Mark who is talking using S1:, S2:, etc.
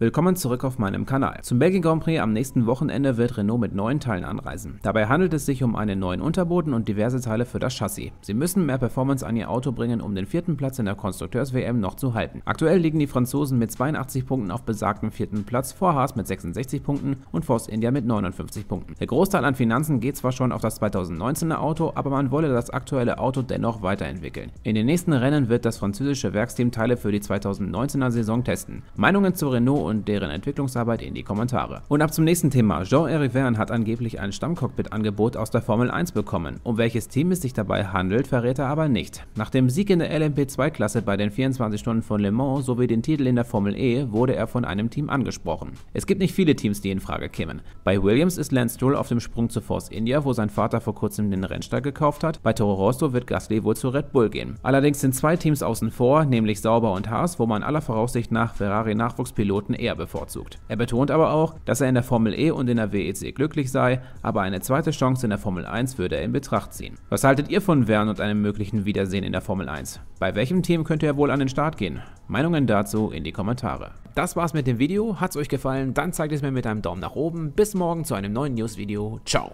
S1: Willkommen zurück auf meinem Kanal. Zum Belgien Grand Prix am nächsten Wochenende wird Renault mit neuen Teilen anreisen. Dabei handelt es sich um einen neuen Unterboden und diverse Teile für das Chassis. Sie müssen mehr Performance an ihr Auto bringen, um den vierten Platz in der Konstrukteurs-WM noch zu halten. Aktuell liegen die Franzosen mit 82 Punkten auf besagtem vierten Platz, vor Haas mit 66 Punkten und Force India mit 59 Punkten. Der Großteil an Finanzen geht zwar schon auf das 2019er Auto, aber man wolle das aktuelle Auto dennoch weiterentwickeln. In den nächsten Rennen wird das französische Werksteam Teile für die 2019er Saison testen. Meinungen zu Renault und und deren Entwicklungsarbeit in die Kommentare. Und ab zum nächsten Thema. Jean-Eric Verne hat angeblich ein Stammcockpit-Angebot aus der Formel 1 bekommen. Um welches Team es sich dabei handelt, verrät er aber nicht. Nach dem Sieg in der LMP2-Klasse bei den 24 Stunden von Le Mans sowie den Titel in der Formel E wurde er von einem Team angesprochen. Es gibt nicht viele Teams, die in Frage kämen. Bei Williams ist Lance Stroll auf dem Sprung zu Force India, wo sein Vater vor kurzem den Rennstall gekauft hat. Bei Toro Rosso wird Gasly wohl zu Red Bull gehen. Allerdings sind zwei Teams außen vor, nämlich Sauber und Haas, wo man aller Voraussicht nach Ferrari-Nachwuchspiloten eher bevorzugt. Er betont aber auch, dass er in der Formel E und in der WEC glücklich sei, aber eine zweite Chance in der Formel 1 würde er in Betracht ziehen. Was haltet ihr von Vern und einem möglichen Wiedersehen in der Formel 1? Bei welchem Team könnte er wohl an den Start gehen? Meinungen dazu in die Kommentare. Das war's mit dem Video. Hat's euch gefallen? Dann zeigt es mir mit einem Daumen nach oben. Bis morgen zu einem neuen News-Video. Ciao!